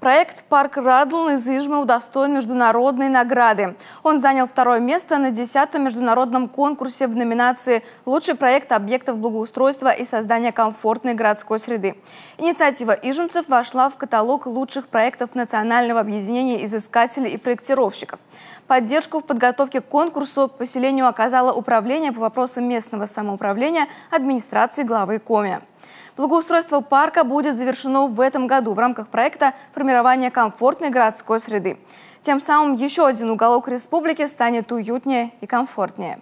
Проект «Парк Радл» из Ижмы удостоен международной награды. Он занял второе место на 10-м международном конкурсе в номинации «Лучший проект объектов благоустройства и создания комфортной городской среды». Инициатива ижемцев вошла в каталог лучших проектов Национального объединения изыскателей и проектировщиков. Поддержку в подготовке к конкурсу поселению оказало Управление по вопросам местного самоуправления администрации главы Коми. Благоустройство парка будет завершено в этом году в рамках проекта формирования комфортной городской среды». Тем самым еще один уголок республики станет уютнее и комфортнее.